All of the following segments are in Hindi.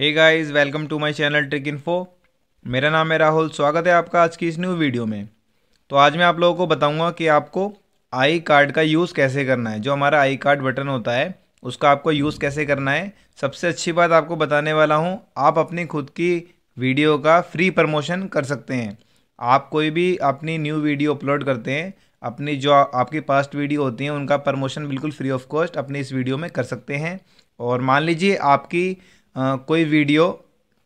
hey guys welcome to my channel trick info मेरा नाम है राहुल स्वागत है आपका आज की इस न्यू वीडियो में तो आज मैं आप लोगों को बताऊंगा कि आपको आई कार्ड का यूज़ कैसे करना है जो हमारा आई कार्ड बटन होता है उसका आपको यूज़ कैसे करना है सबसे अच्छी बात आपको बताने वाला हूँ आप अपनी खुद की वीडियो का फ्री प्रमोशन कर सकते हैं आप कोई भी अपनी न्यू वीडियो अपलोड करते हैं अपनी जो आपकी पास्ट वीडियो होती हैं उनका प्रमोशन बिल्कुल फ्री ऑफ कॉस्ट अपनी इस वीडियो में कर सकते हैं और मान लीजिए आपकी कोई वीडियो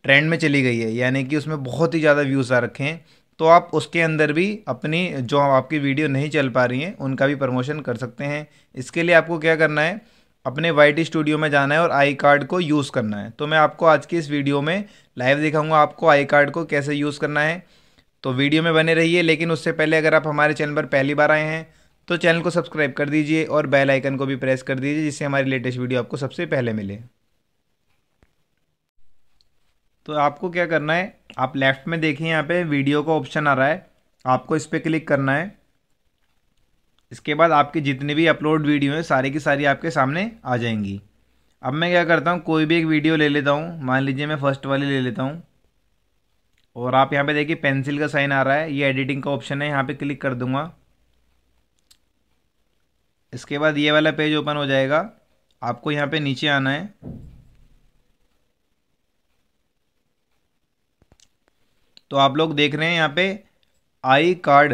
ट्रेंड में चली गई है यानी कि उसमें बहुत ही ज़्यादा व्यूज़ आ रखे हैं तो आप उसके अंदर भी अपनी जो आपकी वीडियो नहीं चल पा रही हैं उनका भी प्रमोशन कर सकते हैं इसके लिए आपको क्या करना है अपने वाई स्टूडियो में जाना है और आई कार्ड को यूज़ करना है तो मैं आपको आज की इस वीडियो में लाइव दिखाऊंगा आपको आई कार्ड को कैसे यूज़ करना है तो वीडियो में बने रहिए लेकिन उससे पहले अगर आप हमारे चैनल पर पहली बार आए हैं तो चैनल को सब्सक्राइब कर दीजिए और बेल आइकन को भी प्रेस कर दीजिए जिससे हमारी लेटेस्ट वीडियो आपको सबसे पहले मिले तो आपको क्या करना है आप लेफ़्ट में देखें यहाँ पे वीडियो का ऑप्शन आ रहा है आपको इस पर क्लिक करना है इसके बाद आपकी जितनी भी अपलोड वीडियो हैं सारी की सारी आपके सामने आ जाएंगी अब मैं क्या करता हूँ कोई भी एक वीडियो ले लेता हूँ मान लीजिए मैं फ़र्स्ट वाली ले लेता हूँ और आप यहाँ पे देखिए पेंसिल का साइन आ रहा है ये एडिटिंग का ऑप्शन है यहाँ पे क्लिक कर दूँगा इसके बाद ये वाला पेज ओपन हो जाएगा आपको यहाँ पे नीचे आना है तो आप लोग देख रहे हैं यहाँ पे आई कार्ड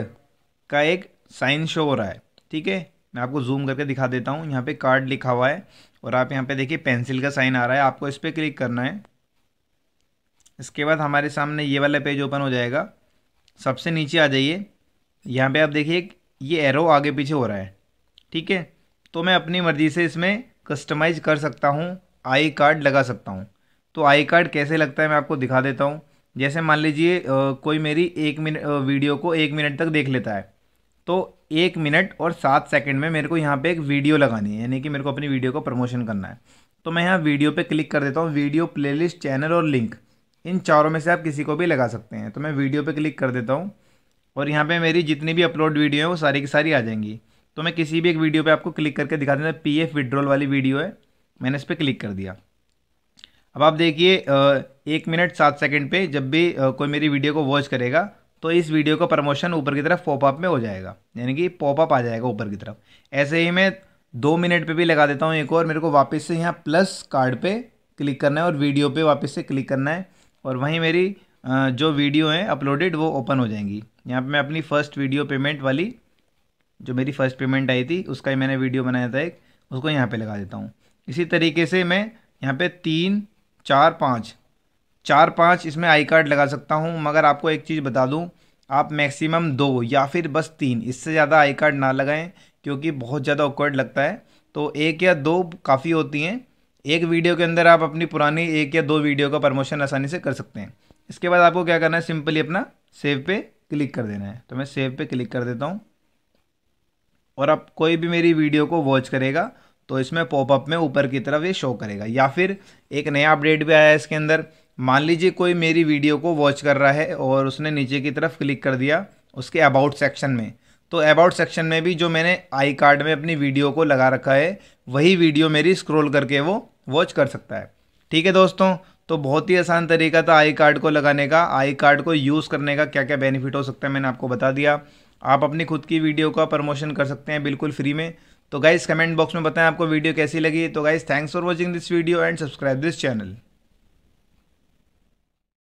का एक साइन शो हो रहा है ठीक है मैं आपको जूम करके दिखा देता हूँ यहाँ पे कार्ड लिखा हुआ है और आप यहाँ पे देखिए पेंसिल का साइन आ रहा है आपको इस पर क्लिक करना है इसके बाद हमारे सामने ये वाला पेज ओपन हो जाएगा सबसे नीचे आ जाइए यहाँ पे आप देखिए ये एरो आगे पीछे हो रहा है ठीक है तो मैं अपनी मर्ज़ी से इसमें कस्टमाइज़ कर सकता हूँ आई कार्ड लगा सकता हूँ तो आई कार्ड कैसे लगता है मैं आपको दिखा देता हूँ जैसे मान लीजिए कोई मेरी एक मिनट वीडियो को एक मिनट तक देख लेता है तो एक मिनट और सात सेकंड में मेरे को यहाँ पे एक वीडियो लगानी है यानी कि मेरे को अपनी वीडियो को प्रमोशन करना है तो मैं यहाँ वीडियो पे क्लिक कर देता हूँ वीडियो प्लेलिस्ट चैनल और लिंक इन चारों में से आप किसी को भी लगा सकते हैं तो मैं वीडियो पे क्लिक कर देता हूँ और यहाँ पे मेरी जितनी भी अपलोड वीडियो है वो सारी की सारी आ जाएंगी तो मैं किसी भी एक वीडियो पर आपको क्लिक करके दिखा देता पी एफ विड्रॉल वाली वीडियो है मैंने इस पर क्लिक कर दिया अब आप देखिए एक मिनट सात सेकंड पे जब भी कोई मेरी वीडियो को वॉच करेगा तो इस वीडियो का प्रमोशन ऊपर की तरफ पॉपअप में हो जाएगा यानी कि पॉपअप आ जाएगा ऊपर की तरफ ऐसे ही मैं दो मिनट पे भी लगा देता हूँ एक और मेरे को वापस से यहाँ प्लस कार्ड पे क्लिक करना है और वीडियो पे वापस से क्लिक करना है और वहीं मेरी जो वीडियो हैं अपलोडेड वो ओपन हो जाएंगी यहाँ पर मैं अपनी फ़र्स्ट वीडियो पेमेंट वाली जो मेरी फ़र्स्ट पेमेंट आई थी उसका ही मैंने वीडियो बनाया था एक उसको यहाँ पर लगा देता हूँ इसी तरीके से मैं यहाँ पर तीन चार पाँच चार पाँच इसमें आई कार्ड लगा सकता हूँ मगर आपको एक चीज़ बता दूँ आप मैक्सिमम दो या फिर बस तीन इससे ज़्यादा आई कार्ड ना लगाएं क्योंकि बहुत ज़्यादा ऑकवर्ड लगता है तो एक या दो काफ़ी होती हैं एक वीडियो के अंदर आप अपनी पुरानी एक या दो वीडियो का प्रमोशन आसानी से कर सकते हैं इसके बाद आपको क्या करना है सिंपली अपना सेव पे क्लिक कर देना है तो मैं सेव पे क्लिक कर देता हूँ और आप कोई भी मेरी वीडियो को वॉच करेगा तो इसमें पॉपअप में ऊपर की तरफ ये शो करेगा या फिर एक नया अपडेट भी आया है इसके अंदर मान लीजिए कोई मेरी वीडियो को वॉच कर रहा है और उसने नीचे की तरफ क्लिक कर दिया उसके अबाउट सेक्शन में तो अबाउट सेक्शन में भी जो मैंने आई कार्ड में अपनी वीडियो को लगा रखा है वही वीडियो मेरी स्क्रोल करके वो वॉच कर सकता है ठीक है दोस्तों तो बहुत ही आसान तरीका था आई कार्ड को लगाने का आई कार्ड को यूज़ करने का क्या क्या बेनिफिट हो सकता है मैंने आपको बता दिया आप अपनी खुद की वीडियो का प्रमोशन कर सकते हैं बिल्कुल फ्री में तो गाइज़ कमेंट बॉक्स में बताएं आपको वीडियो कैसी लगी तो guys thanks for watching this video and subscribe this channel